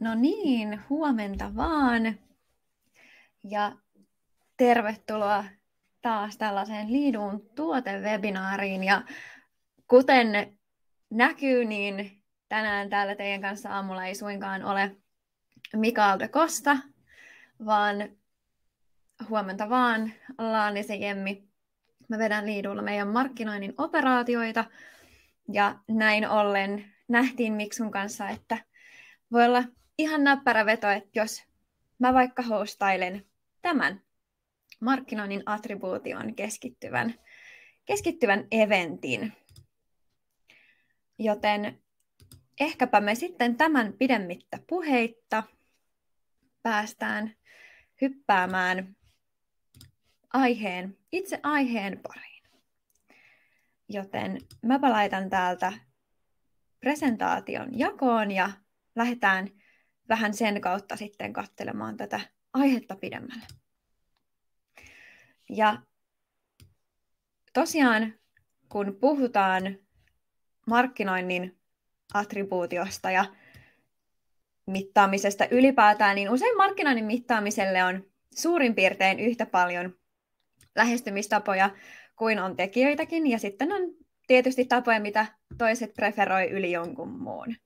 No niin, huomenta vaan. Ja tervetuloa taas tällaiseen Liidun tuotewebinaariin. Ja kuten näkyy, niin tänään täällä teidän kanssa aamulla ei suinkaan ole Mikael de vaan huomenta vaan Laanis se Jemmi. Mä vedän Liidulla meidän markkinoinnin operaatioita ja näin ollen nähtiin Miksun kanssa, että voi olla ihan näppärä veto, että jos mä vaikka hostailen tämän markkinoinnin attribuution keskittyvän, keskittyvän eventin, joten ehkäpä me sitten tämän pidemmittä puheitta päästään hyppäämään aiheen, itse aiheen pariin. Joten mä laitan täältä presentaation jakoon ja lähdetään vähän sen kautta sitten katselemaan tätä aihetta pidemmälle. Ja tosiaan, kun puhutaan markkinoinnin attribuutiosta ja mittaamisesta ylipäätään, niin usein markkinoinnin mittaamiselle on suurin piirtein yhtä paljon lähestymistapoja kuin on tekijöitäkin, ja sitten on tietysti tapoja, mitä toiset preferoi yli jonkun muun.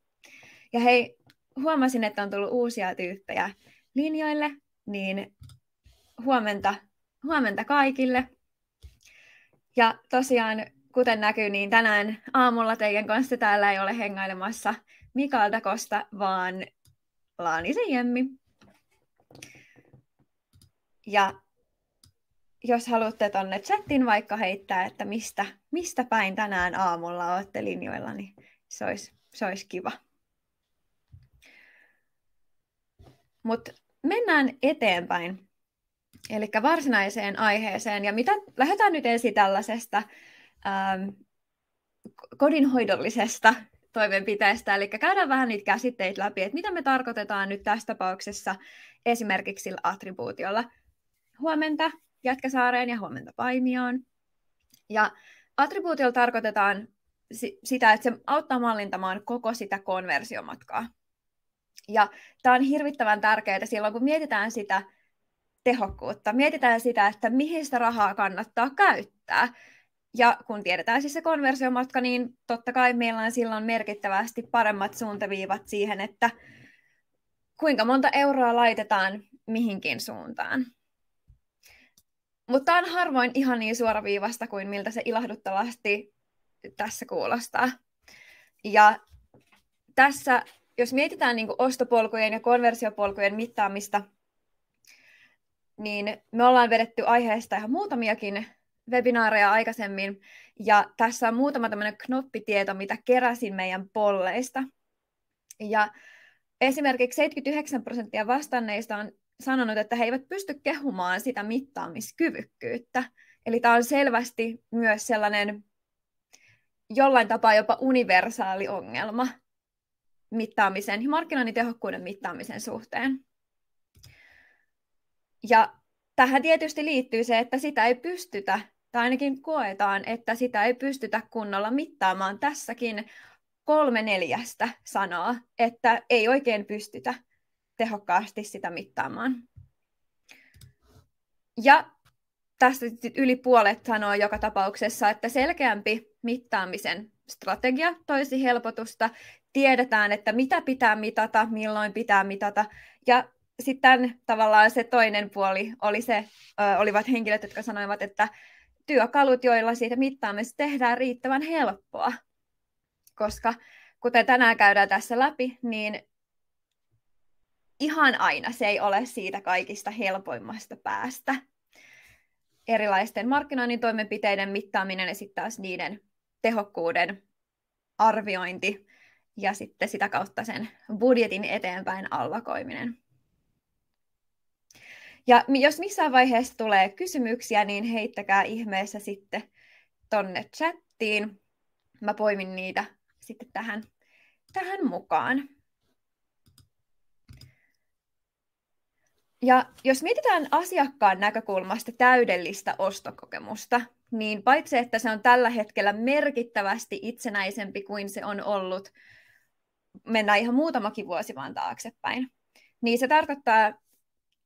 Ja hei, huomasin, että on tullut uusia tyyppejä linjoille, niin huomenta, huomenta kaikille. Ja tosiaan, kuten näkyy, niin tänään aamulla teidän kanssa täällä ei ole hengailemassa Mikalta Kosta, vaan Laanisen Jemmi. Ja jos haluatte tonne chattiin vaikka heittää, että mistä, mistä päin tänään aamulla olette linjoilla, niin se olisi, se olisi kiva. Mutta mennään eteenpäin. Eli varsinaiseen aiheeseen. Ja mitä, lähdetään nyt ensin tällaisesta ähm, kodinhoidollisesta toimenpiteestä. Eli käydään vähän niitä käsitteitä läpi, että mitä me tarkoitetaan nyt tässä tapauksessa esimerkiksi sillä attribuutiolla. Huomenta Jätkäsaareen ja huomenta Paimioon. Ja attribuutiolla tarkoitetaan sitä, että se auttaa mallintamaan koko sitä konversiomatkaa. Ja tämä on hirvittävän tärkeää silloin, kun mietitään sitä tehokkuutta, mietitään sitä, että mihin sitä rahaa kannattaa käyttää. Ja kun tiedetään siis se konversiomatka, niin totta kai meillä on silloin merkittävästi paremmat suuntaviivat siihen, että kuinka monta euroa laitetaan mihinkin suuntaan. Mutta on harvoin ihan niin suoraviivasta kuin miltä se ilahduttavasti tässä kuulostaa. Ja tässä jos mietitään niin ostopolkujen ja konversiopolkujen mittaamista, niin me ollaan vedetty aiheesta ihan muutamiakin webinaareja aikaisemmin, ja tässä on muutama tämmöinen knoppitieto, mitä keräsin meidän polleista. Ja esimerkiksi 79 prosenttia vastanneista on sanonut, että he eivät pysty kehumaan sitä mittaamiskyvykkyyttä. Eli tämä on selvästi myös sellainen jollain tapaa jopa universaali ongelma, mittaamisen, markkinoinnin tehokkuuden mittaamisen suhteen. Ja tähän tietysti liittyy se, että sitä ei pystytä, tai ainakin koetaan, että sitä ei pystytä kunnolla mittaamaan tässäkin kolme neljästä sanaa, että ei oikein pystytä tehokkaasti sitä mittaamaan. Ja tästä yli puolet sanoo joka tapauksessa, että selkeämpi mittaamisen strategia toisi helpotusta tiedetään, että mitä pitää mitata, milloin pitää mitata. Ja sitten tavallaan se toinen puoli oli se, olivat henkilöt, jotka sanoivat, että työkalut, joilla siitä mittaamista tehdään riittävän helppoa. Koska kuten tänään käydään tässä läpi, niin ihan aina se ei ole siitä kaikista helpoimmasta päästä. Erilaisten markkinoinnin toimenpiteiden mittaaminen ja sitten taas niiden tehokkuuden arviointi ja sitten sitä kautta sen budjetin eteenpäin allokoiminen. Ja jos missään vaiheessa tulee kysymyksiä, niin heittäkää ihmeessä sitten tonne chattiin. Mä poimin niitä sitten tähän, tähän mukaan. Ja jos mietitään asiakkaan näkökulmasta täydellistä ostokokemusta, niin paitsi että se on tällä hetkellä merkittävästi itsenäisempi kuin se on ollut mennään ihan muutamakin vuosi vaan taaksepäin, niin se tarkoittaa,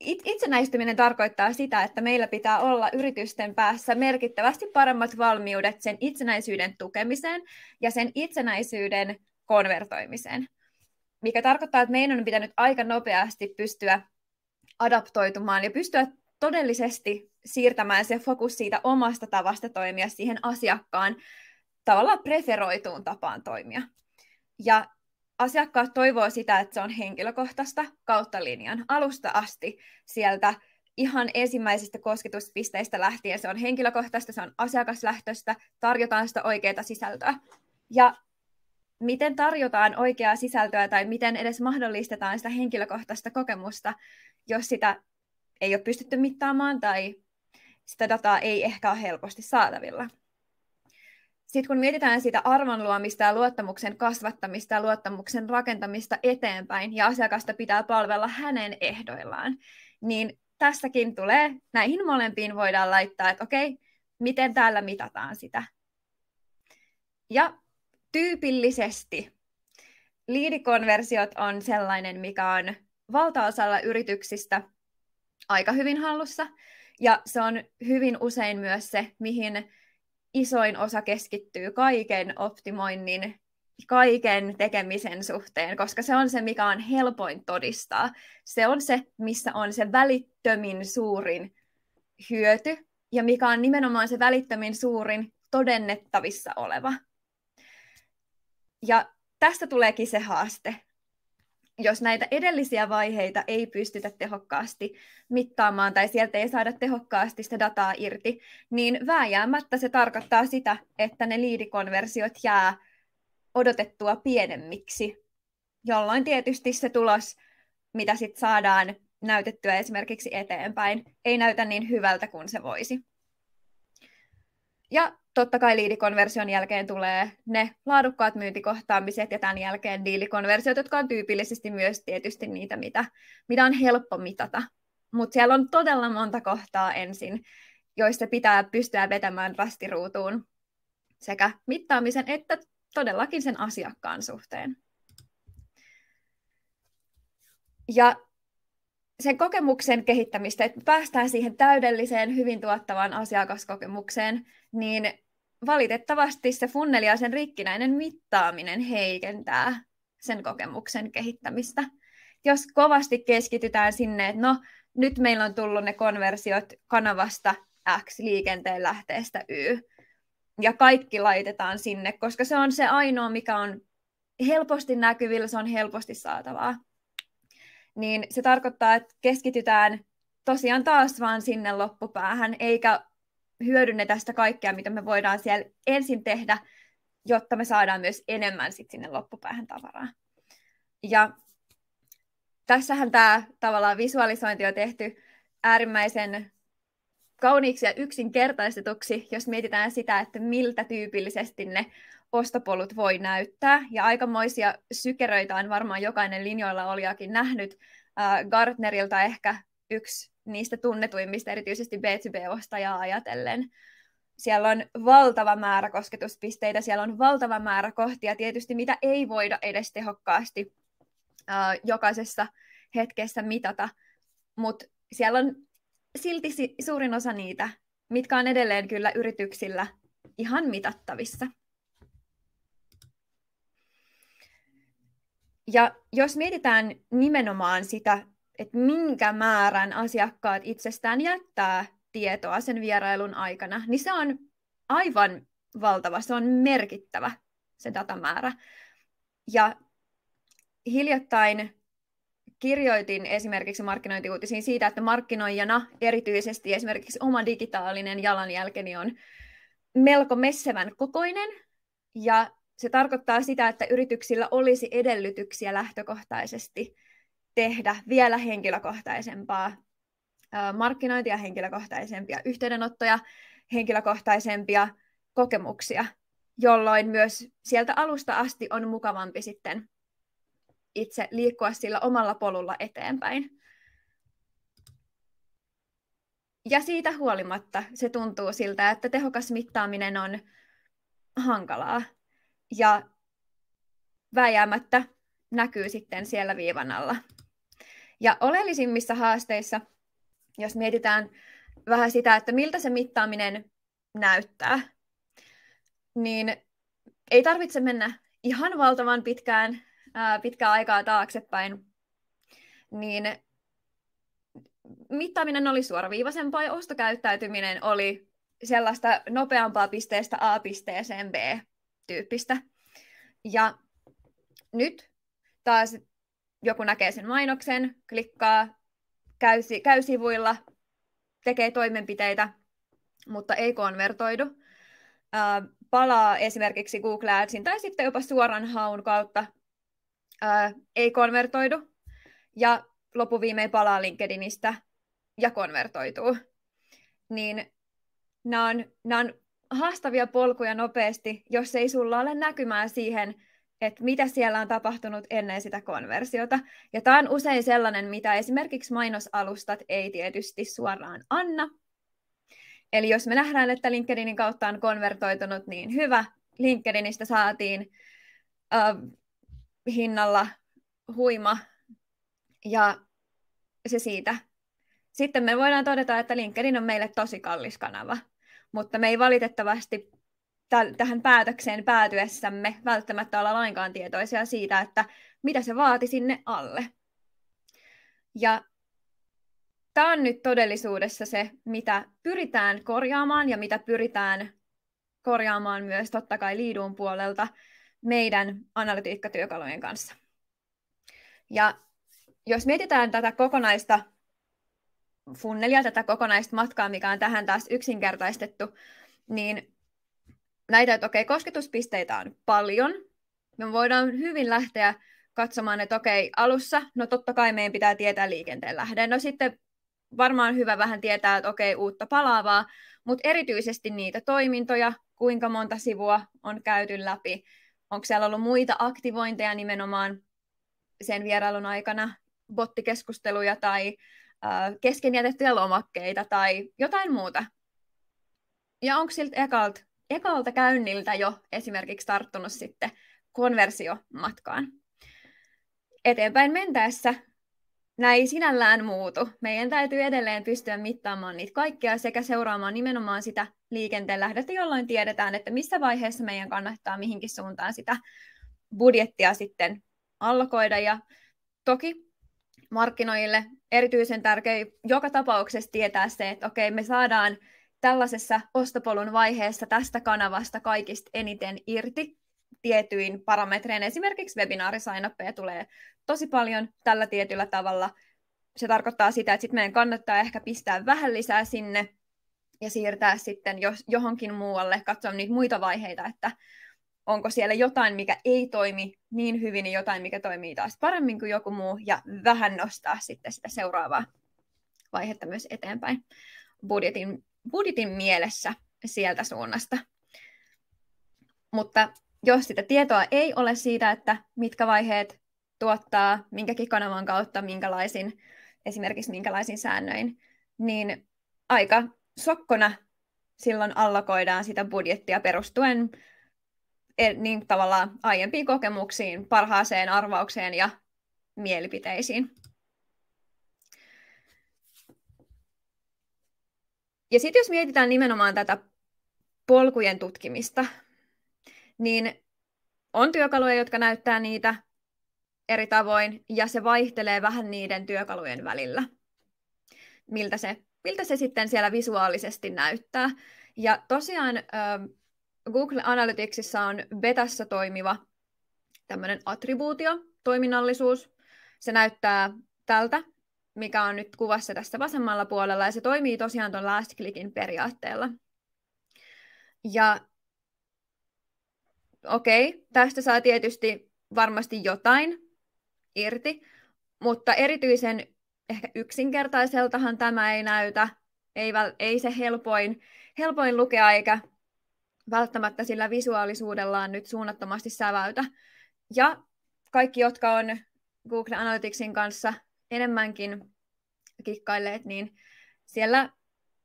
it, itsenäistyminen tarkoittaa sitä, että meillä pitää olla yritysten päässä merkittävästi paremmat valmiudet sen itsenäisyyden tukemiseen ja sen itsenäisyyden konvertoimiseen, mikä tarkoittaa, että meidän on pitänyt aika nopeasti pystyä adaptoitumaan ja pystyä todellisesti siirtämään se fokus siitä omasta tavasta toimia siihen asiakkaan tavallaan preferoituun tapaan toimia. Ja asiakkaat toivoo sitä, että se on henkilökohtaista kautta linjan alusta asti sieltä ihan ensimmäisistä kosketuspisteistä lähtien. Se on henkilökohtaista, se on asiakaslähtöistä, tarjotaan sitä oikeaa sisältöä. Ja miten tarjotaan oikeaa sisältöä tai miten edes mahdollistetaan sitä henkilökohtaista kokemusta, jos sitä ei ole pystytty mittaamaan tai sitä dataa ei ehkä ole helposti saatavilla sitten kun mietitään sitä arvon luomista ja luottamuksen kasvattamista ja luottamuksen rakentamista eteenpäin ja asiakasta pitää palvella hänen ehdoillaan, niin tässäkin tulee, näihin molempiin voidaan laittaa, että okei, miten täällä mitataan sitä. Ja tyypillisesti liidikonversiot on sellainen, mikä on valtaosalla yrityksistä aika hyvin hallussa, ja se on hyvin usein myös se, mihin isoin osa keskittyy kaiken optimoinnin, kaiken tekemisen suhteen, koska se on se, mikä on helpoin todistaa. Se on se, missä on se välittömin suurin hyöty ja mikä on nimenomaan se välittömin suurin todennettavissa oleva. Ja tästä tuleekin se haaste, jos näitä edellisiä vaiheita ei pystytä tehokkaasti mittaamaan tai sieltä ei saada tehokkaasti sitä dataa irti, niin vääjäämättä se tarkoittaa sitä, että ne liidikonversiot jää odotettua pienemmiksi, jolloin tietysti se tulos, mitä sitten saadaan näytettyä esimerkiksi eteenpäin, ei näytä niin hyvältä kuin se voisi. Ja totta kai liidikonversion jälkeen tulee ne laadukkaat myyntikohtaamiset ja tämän jälkeen diilikonversiot, jotka on tyypillisesti myös tietysti niitä, mitä, mitä on helppo mitata. Mutta siellä on todella monta kohtaa ensin, joissa pitää pystyä vetämään rastiruutuun sekä mittaamisen että todellakin sen asiakkaan suhteen. Ja sen kokemuksen kehittämistä, että päästään siihen täydelliseen, hyvin tuottavaan asiakaskokemukseen, niin valitettavasti se funneli ja sen rikkinäinen mittaaminen heikentää sen kokemuksen kehittämistä. Jos kovasti keskitytään sinne, että no nyt meillä on tullut ne konversiot kanavasta X liikenteen lähteestä Y, ja kaikki laitetaan sinne, koska se on se ainoa, mikä on helposti näkyvillä, se on helposti saatavaa. Niin se tarkoittaa, että keskitytään tosiaan taas vaan sinne loppupäähän, eikä hyödynnetä sitä kaikkea, mitä me voidaan siellä ensin tehdä, jotta me saadaan myös enemmän sit sinne loppupäähän tavaraa. Ja tässähän tämä tavallaan visualisointi on tehty äärimmäisen kauniiksi ja yksinkertaistetuksi, jos mietitään sitä, että miltä tyypillisesti ne ostopolut voi näyttää. Ja aikamoisia sykeröitä on varmaan jokainen linjoilla olijakin nähnyt. Gartnerilta ehkä yksi niistä tunnetuimmista, erityisesti B2B-ostajaa ajatellen. Siellä on valtava määrä kosketuspisteitä, siellä on valtava määrä kohtia, tietysti mitä ei voida edes tehokkaasti äh, jokaisessa hetkessä mitata, mutta siellä on silti si- suurin osa niitä, mitkä on edelleen kyllä yrityksillä ihan mitattavissa. Ja jos mietitään nimenomaan sitä että minkä määrän asiakkaat itsestään jättää tietoa sen vierailun aikana, niin se on aivan valtava, se on merkittävä se datamäärä. Ja hiljattain kirjoitin esimerkiksi markkinointiuutisiin siitä, että markkinoijana erityisesti esimerkiksi oma digitaalinen jalanjälkeni on melko messevän kokoinen, ja se tarkoittaa sitä, että yrityksillä olisi edellytyksiä lähtökohtaisesti tehdä vielä henkilökohtaisempaa markkinointia, henkilökohtaisempia yhteydenottoja, henkilökohtaisempia kokemuksia, jolloin myös sieltä alusta asti on mukavampi sitten itse liikkua sillä omalla polulla eteenpäin. Ja siitä huolimatta se tuntuu siltä, että tehokas mittaaminen on hankalaa ja väjäämättä näkyy sitten siellä viivan alla ja oleellisimmissa haasteissa, jos mietitään vähän sitä, että miltä se mittaaminen näyttää, niin ei tarvitse mennä ihan valtavan pitkään, ää, pitkää aikaa taaksepäin, niin mittaaminen oli suoraviivaisempaa ja ostokäyttäytyminen oli sellaista nopeampaa pisteestä A pisteeseen B tyyppistä. Ja nyt taas joku näkee sen mainoksen, klikkaa, käy, käy sivuilla, tekee toimenpiteitä, mutta ei konvertoidu. Äh, palaa esimerkiksi Google Adsin tai sitten jopa suoran haun kautta, äh, ei konvertoidu, ja lopuviimein palaa LinkedInistä ja konvertoituu. Niin nämä on, nämä on haastavia polkuja nopeasti, jos ei sulla ole näkymää siihen, että mitä siellä on tapahtunut ennen sitä konversiota. Ja tämä on usein sellainen, mitä esimerkiksi mainosalustat ei tietysti suoraan anna. Eli jos me nähdään, että LinkedInin kautta on konvertoitunut, niin hyvä. LinkedInistä saatiin äh, hinnalla huima ja se siitä. Sitten me voidaan todeta, että LinkedIn on meille tosi kallis kanava, mutta me ei valitettavasti tähän päätökseen päätyessämme välttämättä olla lainkaan tietoisia siitä, että mitä se vaati sinne alle. Ja tämä on nyt todellisuudessa se, mitä pyritään korjaamaan ja mitä pyritään korjaamaan myös totta kai liidun puolelta meidän analytiikkatyökalujen kanssa. Ja jos mietitään tätä kokonaista funnelia, tätä kokonaista matkaa, mikä on tähän taas yksinkertaistettu, niin näitä, että okei, kosketuspisteitä on paljon. Me voidaan hyvin lähteä katsomaan, että okei, alussa, no totta kai meidän pitää tietää liikenteen lähde. No sitten varmaan hyvä vähän tietää, että okei, uutta palaavaa, mutta erityisesti niitä toimintoja, kuinka monta sivua on käyty läpi, onko siellä ollut muita aktivointeja nimenomaan sen vierailun aikana, bottikeskusteluja tai äh, lomakkeita tai jotain muuta. Ja onko siltä ekalta ekalta käynniltä jo esimerkiksi tarttunut sitten konversiomatkaan. Eteenpäin mentäessä näin ei sinällään muutu. Meidän täytyy edelleen pystyä mittaamaan niitä kaikkia sekä seuraamaan nimenomaan sitä liikenteen lähdettä, jolloin tiedetään, että missä vaiheessa meidän kannattaa mihinkin suuntaan sitä budjettia sitten allokoida. Ja toki markkinoille erityisen tärkeä joka tapauksessa tietää se, että okei, me saadaan tällaisessa ostopolun vaiheessa tästä kanavasta kaikista eniten irti tietyin parametrein. Esimerkiksi webinaarisainappeja tulee tosi paljon tällä tietyllä tavalla. Se tarkoittaa sitä, että sit meidän kannattaa ehkä pistää vähän lisää sinne ja siirtää sitten johonkin muualle, katsoa niitä muita vaiheita, että onko siellä jotain, mikä ei toimi niin hyvin ja jotain, mikä toimii taas paremmin kuin joku muu ja vähän nostaa sitten sitä seuraavaa vaihetta myös eteenpäin budjetin budjetin mielessä sieltä suunnasta. Mutta jos sitä tietoa ei ole siitä, että mitkä vaiheet tuottaa, minkäkin kanavan kautta, minkälaisin, esimerkiksi minkälaisin säännöin, niin aika sokkona silloin allokoidaan sitä budjettia perustuen e, niin tavallaan aiempiin kokemuksiin, parhaaseen arvaukseen ja mielipiteisiin. Ja sitten jos mietitään nimenomaan tätä polkujen tutkimista, niin on työkaluja, jotka näyttää niitä eri tavoin, ja se vaihtelee vähän niiden työkalujen välillä, miltä se, miltä se sitten siellä visuaalisesti näyttää. Ja tosiaan ähm, Google Analyticsissa on betassa toimiva tämmöinen attribuutio, toiminnallisuus. Se näyttää tältä, mikä on nyt kuvassa tässä vasemmalla puolella, ja se toimii tosiaan tuon last clickin periaatteella. Ja okei, okay, tästä saa tietysti varmasti jotain irti, mutta erityisen ehkä yksinkertaiseltahan tämä ei näytä, ei, ei se helpoin, helpoin lukea eikä välttämättä sillä visuaalisuudellaan nyt suunnattomasti säväytä. Ja kaikki, jotka on Google Analyticsin kanssa enemmänkin kikkailleet, niin siellä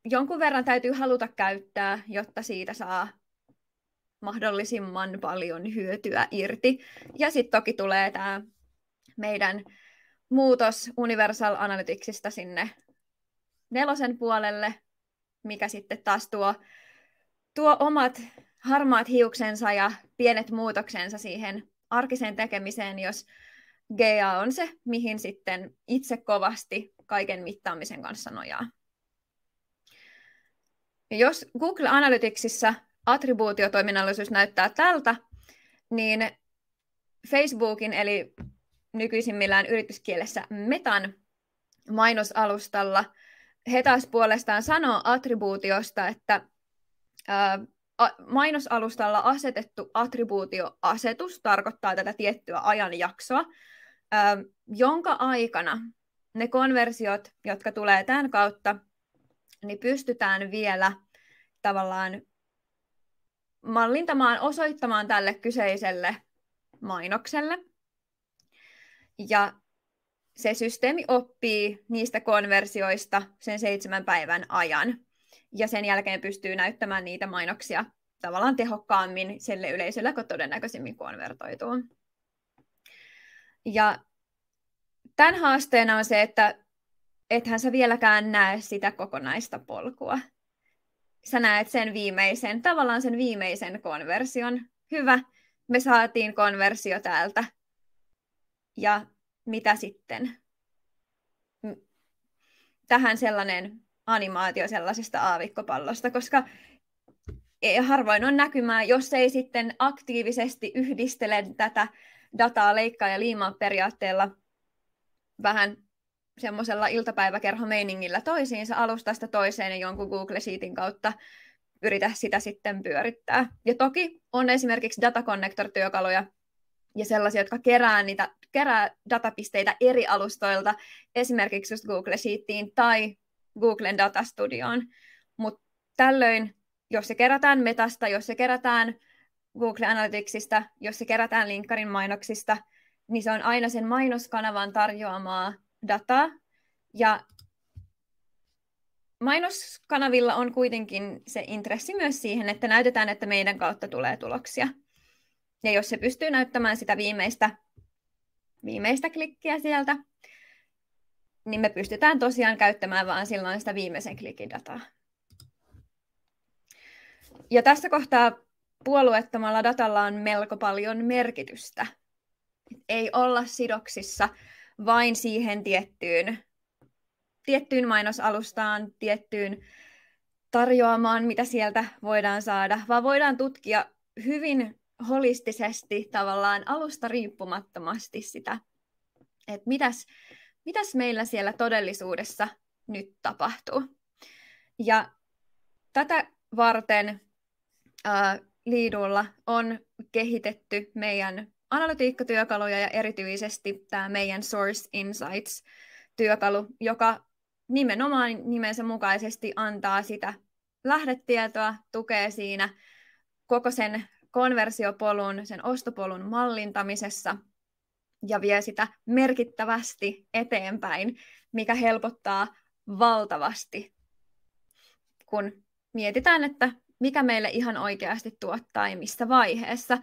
jonkun verran täytyy haluta käyttää, jotta siitä saa mahdollisimman paljon hyötyä irti. Ja sitten toki tulee tämä meidän muutos Universal Analyticsista sinne nelosen puolelle, mikä sitten taas tuo, tuo omat harmaat hiuksensa ja pienet muutoksensa siihen arkiseen tekemiseen, jos GA on se, mihin sitten itse kovasti kaiken mittaamisen kanssa nojaa. Ja jos Google Analyticsissa attribuutiotoiminnallisuus näyttää tältä, niin Facebookin eli nykyisimmillään yrityskielessä metan mainosalustalla he taas puolestaan sanoo attribuutiosta, että ää, mainosalustalla asetettu attribuutioasetus tarkoittaa tätä tiettyä ajanjaksoa, jonka aikana ne konversiot, jotka tulee tämän kautta, niin pystytään vielä tavallaan mallintamaan, osoittamaan tälle kyseiselle mainokselle. Ja se systeemi oppii niistä konversioista sen seitsemän päivän ajan. Ja sen jälkeen pystyy näyttämään niitä mainoksia tavallaan tehokkaammin sille yleisölle, kun todennäköisemmin konvertoituu. Ja tämän haasteena on se, että ethän sä vieläkään näe sitä kokonaista polkua. Sä näet sen viimeisen, tavallaan sen viimeisen konversion. Hyvä, me saatiin konversio täältä. Ja mitä sitten? Tähän sellainen animaatio sellaisesta aavikkopallosta, koska e, harvoin on näkymää, jos ei sitten aktiivisesti yhdistele tätä dataa leikkaa ja liimaa periaatteella vähän semmoisella iltapäiväkerhomeiningillä toisiinsa alustasta toiseen ja jonkun Google Sheetin kautta yritä sitä sitten pyörittää. Ja toki on esimerkiksi Data Connector-työkaluja ja sellaisia, jotka kerää, niitä, kerää datapisteitä eri alustoilta, esimerkiksi just Google Sheetiin tai Googlen Data Studioon. Mutta tällöin, jos se kerätään metasta, jos se kerätään Google Analyticsista, jossa kerätään linkkarin mainoksista, niin se on aina sen mainoskanavan tarjoamaa dataa. Ja mainoskanavilla on kuitenkin se intressi myös siihen, että näytetään, että meidän kautta tulee tuloksia. Ja jos se pystyy näyttämään sitä viimeistä, viimeistä klikkiä sieltä, niin me pystytään tosiaan käyttämään vain silloin sitä viimeisen klikin dataa. Ja tässä kohtaa puolueettomalla datalla on melko paljon merkitystä. ei olla sidoksissa vain siihen tiettyyn, tiettyyn mainosalustaan, tiettyyn tarjoamaan, mitä sieltä voidaan saada, vaan voidaan tutkia hyvin holistisesti tavallaan alusta riippumattomasti sitä, että mitäs, mitäs meillä siellä todellisuudessa nyt tapahtuu. Ja tätä varten äh, liidulla on kehitetty meidän analytiikkatyökaluja ja erityisesti tämä meidän Source Insights-työkalu, joka nimenomaan nimensä mukaisesti antaa sitä lähdetietoa, tukee siinä koko sen konversiopolun, sen ostopolun mallintamisessa ja vie sitä merkittävästi eteenpäin, mikä helpottaa valtavasti, kun mietitään, että mikä meille ihan oikeasti tuottaa ja missä vaiheessa.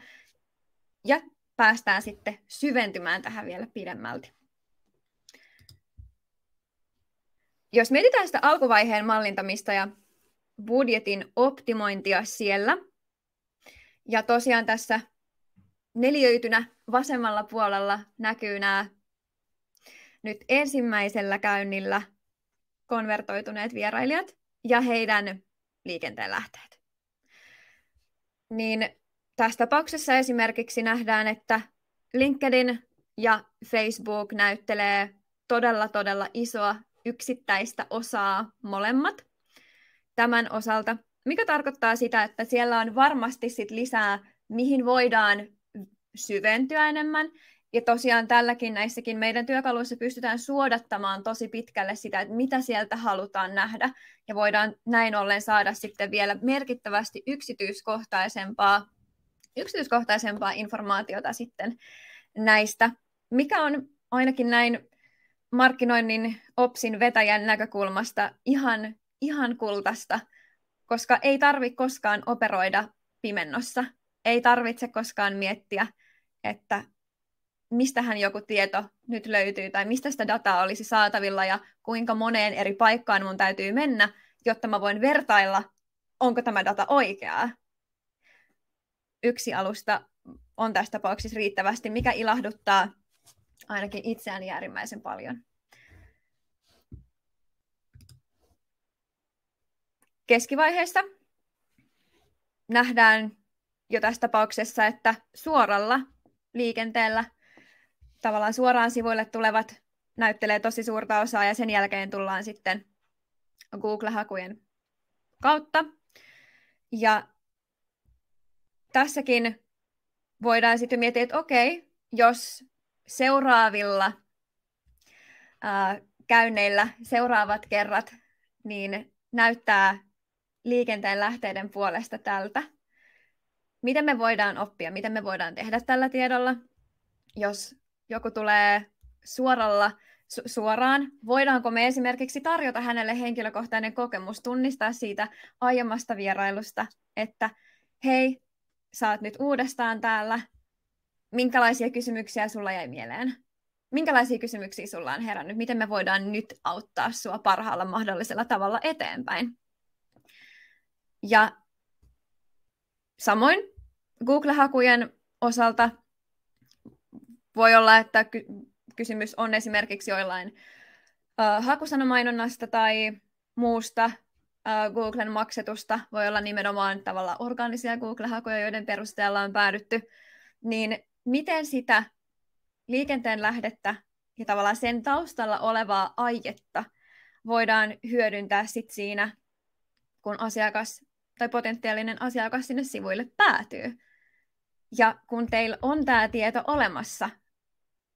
Ja päästään sitten syventymään tähän vielä pidemmälti. Jos mietitään sitä alkuvaiheen mallintamista ja budjetin optimointia siellä, ja tosiaan tässä neliöitynä vasemmalla puolella näkyy nämä nyt ensimmäisellä käynnillä konvertoituneet vierailijat ja heidän liikenteen lähteet niin tässä tapauksessa esimerkiksi nähdään, että LinkedIn ja Facebook näyttelee todella todella isoa yksittäistä osaa molemmat tämän osalta, mikä tarkoittaa sitä, että siellä on varmasti sit lisää, mihin voidaan syventyä enemmän ja tosiaan tälläkin näissäkin meidän työkaluissa pystytään suodattamaan tosi pitkälle sitä, että mitä sieltä halutaan nähdä. Ja voidaan näin ollen saada sitten vielä merkittävästi yksityiskohtaisempaa, yksityiskohtaisempaa informaatiota sitten näistä, mikä on ainakin näin markkinoinnin OPSin vetäjän näkökulmasta ihan, ihan kultasta, koska ei tarvi koskaan operoida pimennossa. Ei tarvitse koskaan miettiä, että mistähän joku tieto nyt löytyy tai mistä sitä dataa olisi saatavilla ja kuinka moneen eri paikkaan mun täytyy mennä, jotta mä voin vertailla, onko tämä data oikeaa. Yksi alusta on tässä tapauksessa riittävästi, mikä ilahduttaa ainakin itseäni äärimmäisen paljon. Keskivaiheessa nähdään jo tässä tapauksessa, että suoralla liikenteellä tavallaan suoraan sivuille tulevat näyttelee tosi suurta osaa ja sen jälkeen tullaan sitten Google-hakujen kautta. Ja tässäkin voidaan sitten miettiä, että okei, jos seuraavilla ää, käynneillä seuraavat kerrat, niin näyttää liikenteen lähteiden puolesta tältä. Miten me voidaan oppia, miten me voidaan tehdä tällä tiedolla, jos joku tulee suoralla su- suoraan, voidaanko me esimerkiksi tarjota hänelle henkilökohtainen kokemus, tunnistaa siitä aiemmasta vierailusta, että hei, sä oot nyt uudestaan täällä, minkälaisia kysymyksiä sulla jäi mieleen? Minkälaisia kysymyksiä sulla on herännyt? Miten me voidaan nyt auttaa sua parhaalla mahdollisella tavalla eteenpäin? Ja samoin Google-hakujen osalta voi olla, että ky- kysymys on esimerkiksi joillain äh, hakusanomainonnasta tai muusta äh, Googlen maksetusta. Voi olla nimenomaan tavallaan organisia Google-hakuja, joiden perusteella on päädytty. Niin miten sitä liikenteen lähdettä ja tavallaan sen taustalla olevaa aietta voidaan hyödyntää sit siinä, kun asiakas tai potentiaalinen asiakas sinne sivuille päätyy. Ja kun teillä on tämä tieto olemassa,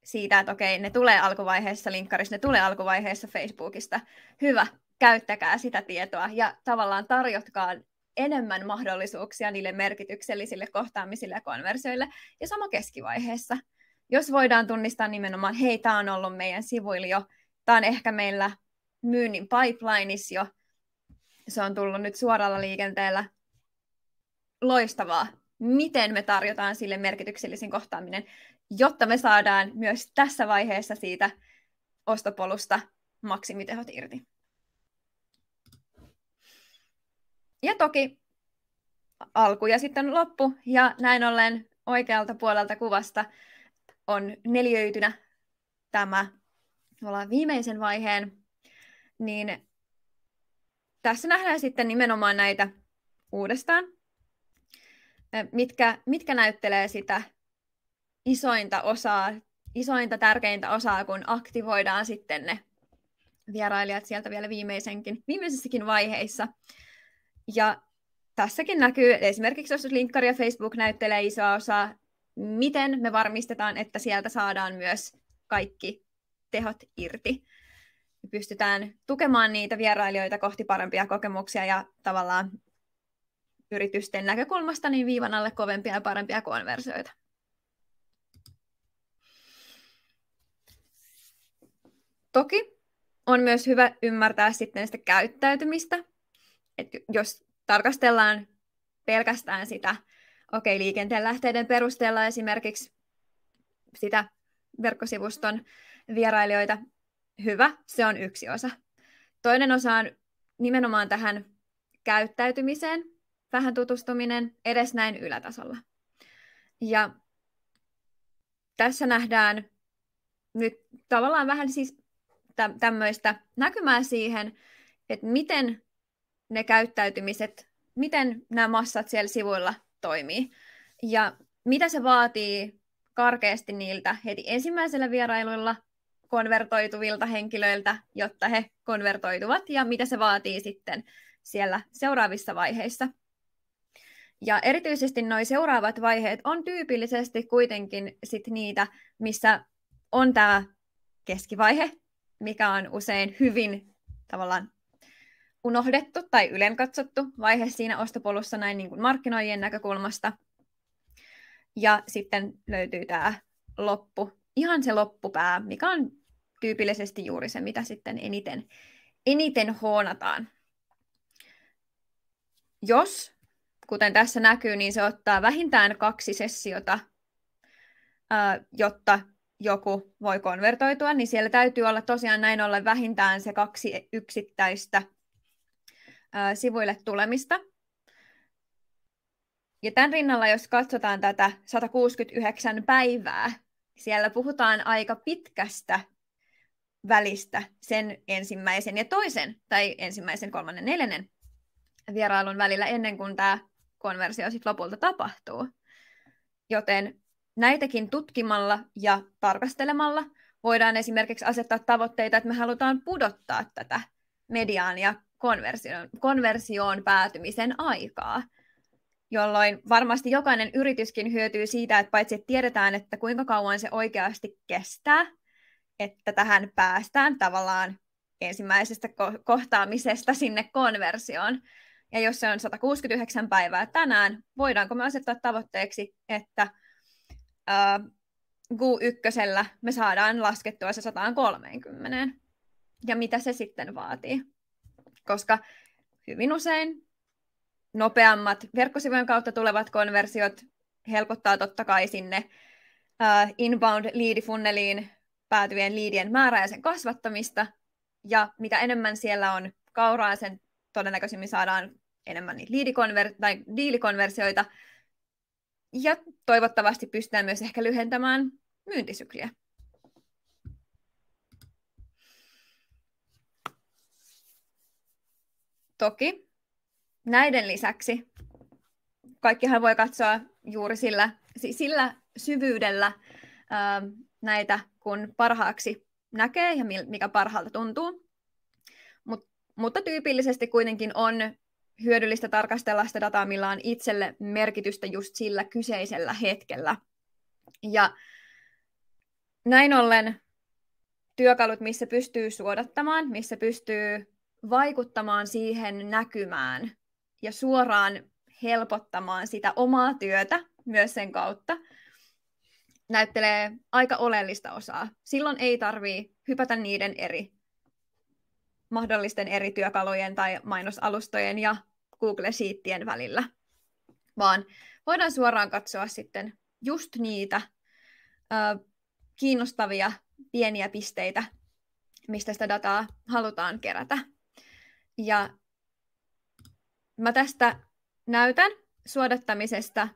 siitä, että okei, ne tulee alkuvaiheessa linkkarissa, ne tulee alkuvaiheessa Facebookista. Hyvä, käyttäkää sitä tietoa ja tavallaan tarjotkaa enemmän mahdollisuuksia niille merkityksellisille kohtaamisille ja konversioille. Ja sama keskivaiheessa. Jos voidaan tunnistaa nimenomaan, hei, tämä on ollut meidän sivuilla jo, tämä on ehkä meillä myynnin pipelineissa jo, se on tullut nyt suoralla liikenteellä. Loistavaa. Miten me tarjotaan sille merkityksellisin kohtaaminen? jotta me saadaan myös tässä vaiheessa siitä ostopolusta maksimitehot irti. Ja toki alku ja sitten loppu, ja näin ollen oikealta puolelta kuvasta on neljöitynä tämä, viimeisen vaiheen, niin tässä nähdään sitten nimenomaan näitä uudestaan, mitkä, mitkä näyttelee sitä isointa osaa, isointa tärkeintä osaa, kun aktivoidaan sitten ne vierailijat sieltä vielä viimeisenkin, viimeisissäkin vaiheissa. Ja tässäkin näkyy esimerkiksi, jos linkkari ja Facebook näyttelee isoa osaa, miten me varmistetaan, että sieltä saadaan myös kaikki tehot irti. Me pystytään tukemaan niitä vierailijoita kohti parempia kokemuksia ja tavallaan yritysten näkökulmasta niin viivan alle kovempia ja parempia konversioita. Toki on myös hyvä ymmärtää sitten sitä käyttäytymistä, että jos tarkastellaan pelkästään sitä, okei, okay, liikenteen lähteiden perusteella esimerkiksi sitä verkkosivuston vierailijoita, hyvä, se on yksi osa. Toinen osa on nimenomaan tähän käyttäytymiseen, vähän tutustuminen, edes näin ylätasolla. Ja tässä nähdään nyt tavallaan vähän siis tämmöistä näkymää siihen, että miten ne käyttäytymiset, miten nämä massat siellä sivuilla toimii. Ja mitä se vaatii karkeasti niiltä heti ensimmäisellä vierailulla konvertoituvilta henkilöiltä, jotta he konvertoituvat, ja mitä se vaatii sitten siellä seuraavissa vaiheissa. Ja erityisesti nuo seuraavat vaiheet on tyypillisesti kuitenkin sit niitä, missä on tämä keskivaihe, mikä on usein hyvin tavallaan unohdettu tai ylenkatsottu vaihe siinä ostopolussa näin niin kuin markkinoijien näkökulmasta. Ja sitten löytyy tämä loppu, ihan se loppupää, mikä on tyypillisesti juuri se, mitä sitten eniten, eniten hoonataan. Jos, kuten tässä näkyy, niin se ottaa vähintään kaksi sessiota, jotta joku voi konvertoitua, niin siellä täytyy olla tosiaan näin ollen vähintään se kaksi yksittäistä ää, sivuille tulemista. Ja tämän rinnalla, jos katsotaan tätä 169 päivää, siellä puhutaan aika pitkästä välistä sen ensimmäisen ja toisen, tai ensimmäisen, kolmannen, neljännen vierailun välillä ennen kuin tämä konversio sitten lopulta tapahtuu. Joten Näitäkin tutkimalla ja tarkastelemalla voidaan esimerkiksi asettaa tavoitteita, että me halutaan pudottaa tätä mediaan ja konversioon, konversioon päätymisen aikaa, jolloin varmasti jokainen yrityskin hyötyy siitä, että paitsi että tiedetään, että kuinka kauan se oikeasti kestää, että tähän päästään tavallaan ensimmäisestä kohtaamisesta sinne konversioon. Ja jos se on 169 päivää tänään, voidaanko me asettaa tavoitteeksi, että uh, Q1 me saadaan laskettua se 130. Ja mitä se sitten vaatii? Koska hyvin usein nopeammat verkkosivujen kautta tulevat konversiot helpottaa totta kai sinne uh, inbound liidifunneliin päätyvien liidien määrää ja sen kasvattamista. Ja mitä enemmän siellä on kauraa, sen todennäköisimmin saadaan enemmän niitä liidikonver- tai diilikonversioita – ja toivottavasti pystytään myös ehkä lyhentämään myyntisykliä. Toki näiden lisäksi kaikkihan voi katsoa juuri sillä, sillä syvyydellä ää, ähm, näitä, kun parhaaksi näkee ja mikä parhaalta tuntuu. Mut, mutta tyypillisesti kuitenkin on hyödyllistä tarkastella sitä dataa, millä on itselle merkitystä just sillä kyseisellä hetkellä. Ja näin ollen työkalut, missä pystyy suodattamaan, missä pystyy vaikuttamaan siihen näkymään ja suoraan helpottamaan sitä omaa työtä myös sen kautta, näyttelee aika oleellista osaa. Silloin ei tarvitse hypätä niiden eri mahdollisten eri työkalujen tai mainosalustojen ja Google Sheetien välillä, vaan voidaan suoraan katsoa sitten just niitä ö, kiinnostavia pieniä pisteitä, mistä sitä dataa halutaan kerätä. Ja mä tästä näytän suodattamisesta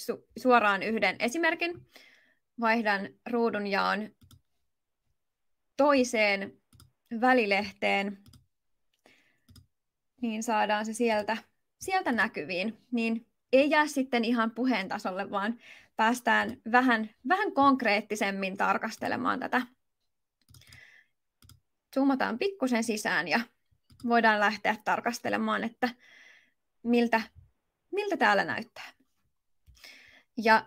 su- suoraan yhden esimerkin. Vaihdan ruudun jaon toiseen välilehteen niin saadaan se sieltä, sieltä näkyviin. Niin ei jää sitten ihan puheen tasolle, vaan päästään vähän, vähän konkreettisemmin tarkastelemaan tätä. Zoomataan pikkusen sisään ja voidaan lähteä tarkastelemaan, että miltä, miltä täällä näyttää. Ja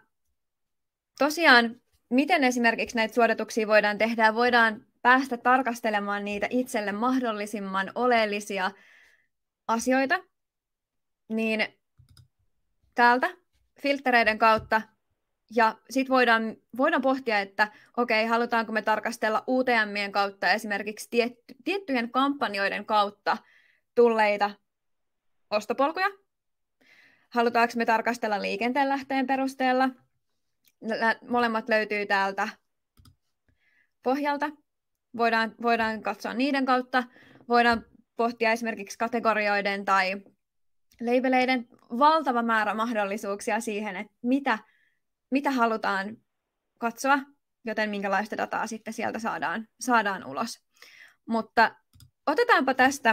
tosiaan, miten esimerkiksi näitä suodatuksia voidaan tehdä? Voidaan päästä tarkastelemaan niitä itselle mahdollisimman oleellisia asioita, niin täältä filtreiden kautta ja sitten voidaan, voidaan pohtia, että okei, halutaanko me tarkastella UTMien kautta esimerkiksi tietty, tiettyjen kampanjoiden kautta tulleita ostopolkuja. Halutaanko me tarkastella liikenteen lähteen perusteella. molemmat löytyy täältä pohjalta. Voidaan, voidaan katsoa niiden kautta. Voidaan pohtia esimerkiksi kategorioiden tai leipeleiden valtava määrä mahdollisuuksia siihen, että mitä, mitä halutaan katsoa, joten minkälaista dataa sitten sieltä saadaan, saadaan ulos. Mutta otetaanpa tästä,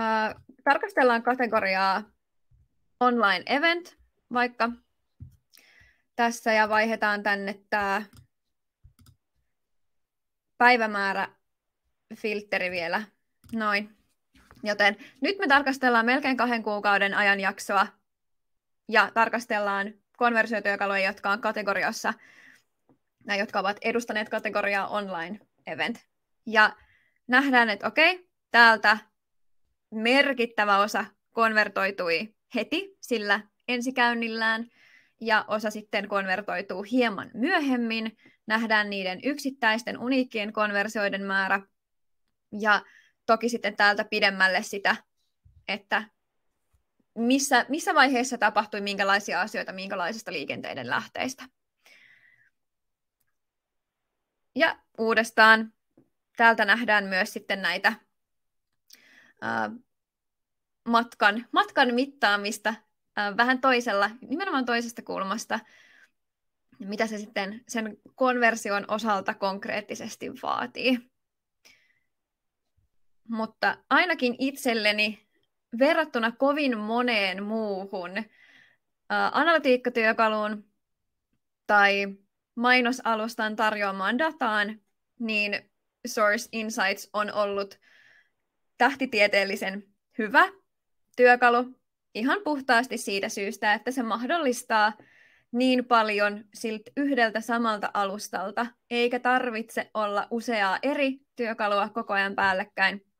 äh, tarkastellaan kategoriaa online event vaikka tässä ja vaihdetaan tänne tämä päivämäärä filteri vielä. Noin. Joten nyt me tarkastellaan melkein kahden kuukauden ajanjaksoa ja tarkastellaan konversiotyökaluja, jotka on kategoriassa, tai jotka ovat edustaneet kategoriaa online event. Ja nähdään, että okei, täältä merkittävä osa konvertoitui heti sillä ensikäynnillään, ja osa sitten konvertoituu hieman myöhemmin. Nähdään niiden yksittäisten uniikkien konversioiden määrä, ja toki sitten täältä pidemmälle sitä, että missä, missä vaiheessa tapahtui minkälaisia asioita, minkälaisista liikenteiden lähteistä. Ja uudestaan täältä nähdään myös sitten näitä ää, matkan, matkan mittaamista ää, vähän toisella, nimenomaan toisesta kulmasta, mitä se sitten sen konversion osalta konkreettisesti vaatii mutta ainakin itselleni verrattuna kovin moneen muuhun analytiikkatyökaluun tai mainosalustan tarjoamaan dataan, niin Source Insights on ollut tähtitieteellisen hyvä työkalu ihan puhtaasti siitä syystä, että se mahdollistaa niin paljon siltä yhdeltä samalta alustalta, eikä tarvitse olla useaa eri työkalua koko ajan päällekkäin,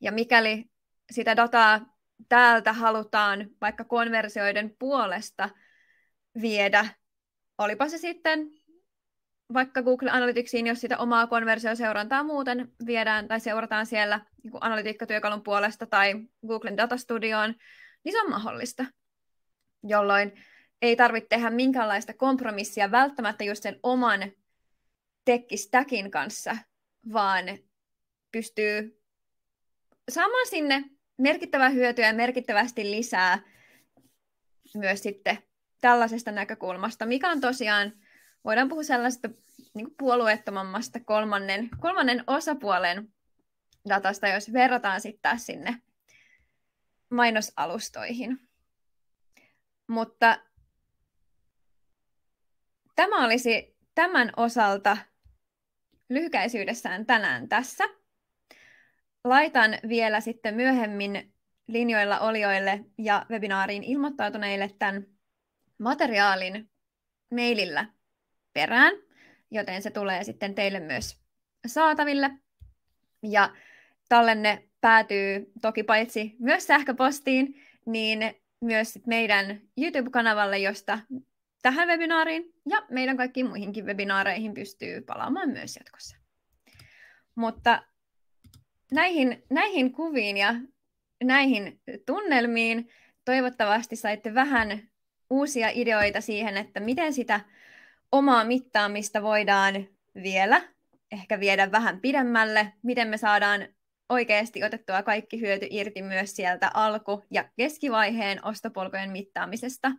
ja mikäli sitä dataa täältä halutaan vaikka konversioiden puolesta viedä, olipa se sitten vaikka Google Analyticsiin, jos sitä omaa konversioseurantaa muuten viedään tai seurataan siellä niin analytiikkatyökalun puolesta tai Googlen datastudioon, niin se on mahdollista, jolloin ei tarvitse tehdä minkäänlaista kompromissia välttämättä just sen oman tekkistäkin kanssa, vaan pystyy saamaan sinne merkittävä hyöty ja merkittävästi lisää myös sitten tällaisesta näkökulmasta, mikä on tosiaan, voidaan puhua sellaisesta niin puolueettomammasta kolmannen, kolmannen osapuolen datasta, jos verrataan sitten taas sinne mainosalustoihin. Mutta tämä olisi tämän osalta lyhykäisyydessään tänään tässä laitan vielä sitten myöhemmin linjoilla olijoille ja webinaariin ilmoittautuneille tämän materiaalin mailillä perään, joten se tulee sitten teille myös saataville. Ja tallenne päätyy toki paitsi myös sähköpostiin, niin myös meidän YouTube-kanavalle, josta tähän webinaariin ja meidän kaikkiin muihinkin webinaareihin pystyy palaamaan myös jatkossa. Mutta näihin, näihin kuviin ja näihin tunnelmiin toivottavasti saitte vähän uusia ideoita siihen, että miten sitä omaa mittaamista voidaan vielä, ehkä viedä vähän pidemmälle, miten me saadaan oikeasti otettua kaikki hyöty irti myös sieltä alku- ja keskivaiheen ostopolkojen mittaamisesta.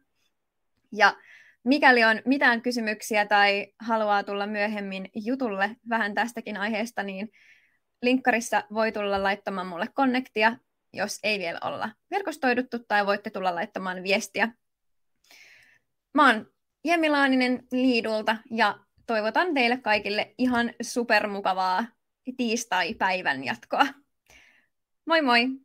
Ja mikäli on mitään kysymyksiä tai haluaa tulla myöhemmin jutulle vähän tästäkin aiheesta, niin Linkkarissa voi tulla laittamaan mulle konnektia, jos ei vielä olla verkostoiduttu, tai voitte tulla laittamaan viestiä. Mä oon Jemilaaninen Liidulta, ja toivotan teille kaikille ihan supermukavaa tiistai-päivän jatkoa. Moi moi!